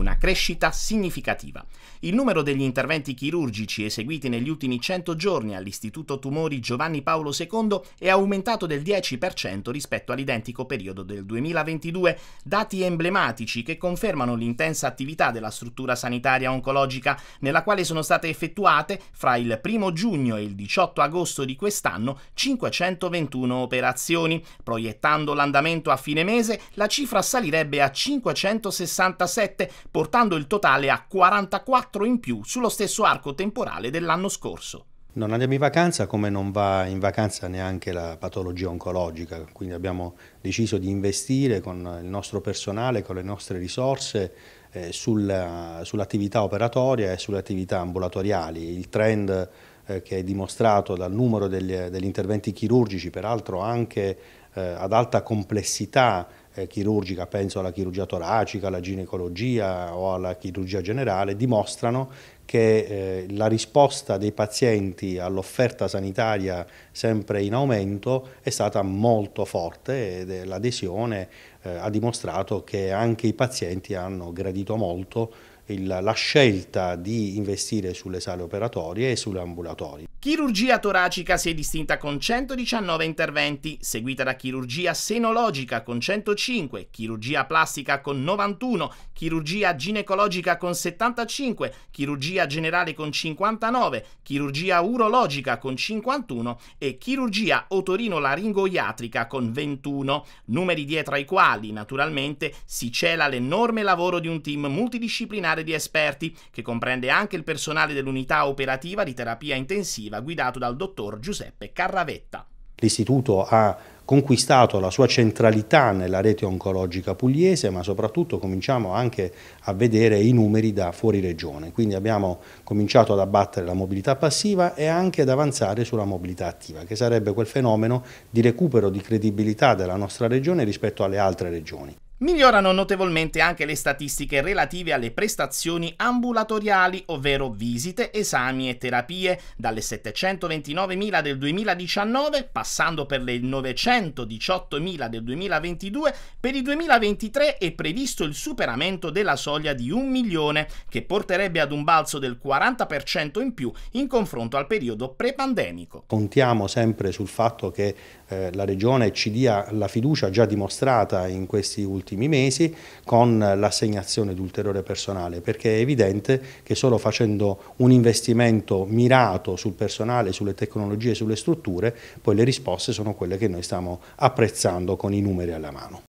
una crescita significativa. Il numero degli interventi chirurgici eseguiti negli ultimi 100 giorni all'Istituto Tumori Giovanni Paolo II è aumentato del 10% rispetto all'identico periodo del 2022, dati emblematici che confermano l'intensa attività della struttura sanitaria oncologica, nella quale sono state effettuate fra il 1 giugno e il 18 agosto di quest'anno 521 operazioni. Proiettando l'andamento a fine mese, la cifra salirebbe a 567 portando il totale a 44 in più sullo stesso arco temporale dell'anno scorso. Non andiamo in vacanza come non va in vacanza neanche la patologia oncologica, quindi abbiamo deciso di investire con il nostro personale, con le nostre risorse eh, eh sull'attività operatoria e sulle attività ambulatoriali. Il trend eh, che è dimostrato dal numero degli, eh, degli interventi chirurgici, peraltro anche eh, ad alta complessità eh, chirurgica, penso alla chirurgia toracica, alla ginecologia o alla chirurgia generale, dimostrano che eh, la risposta dei pazienti all'offerta sanitaria sempre in aumento è stata molto forte ed l'adesione eh, ha dimostrato che anche i pazienti hanno gradito molto il, la scelta di investire sulle sale operatorie e sulle ambulatorie. Chirurgia toracica si è distinta con 119 interventi, seguita da chirurgia senologica con 105, chirurgia plastica con 91, chirurgia ginecologica con 75, chirurgia generale con 59, chirurgia urologica con 51 e chirurgia otorino-laringoiatrica con 21, numeri dietro ai quali naturalmente si cela l'enorme lavoro di un team multidisciplinare militare di esperti, che comprende anche il personale dell'unità operativa di terapia intensiva guidato dal dottor Giuseppe Carravetta. L'istituto ha conquistato la sua centralità nella rete oncologica pugliese, ma soprattutto cominciamo anche a vedere i numeri da fuori regione. Quindi abbiamo cominciato ad abbattere la mobilità passiva e anche ad avanzare sulla mobilità attiva, che sarebbe quel fenomeno di recupero di credibilità della nostra regione rispetto alle altre regioni. Migliorano notevolmente anche le statistiche relative alle prestazioni ambulatoriali, ovvero visite, esami e terapie, dalle 729.000 del 2019, passando per le 918.000 del 2022, per il 2023 è previsto il superamento della soglia di un milione, che porterebbe ad un balzo del 40% in più in confronto al periodo pre-pandemico. Contiamo sempre sul fatto che eh, la Regione ci dia la fiducia già dimostrata in questi ultimi ultimi mesi con l'assegnazione di ulteriore personale perché è evidente che solo facendo un investimento mirato sul personale, sulle tecnologie, sulle strutture poi le risposte sono quelle che noi stiamo apprezzando con i numeri alla mano.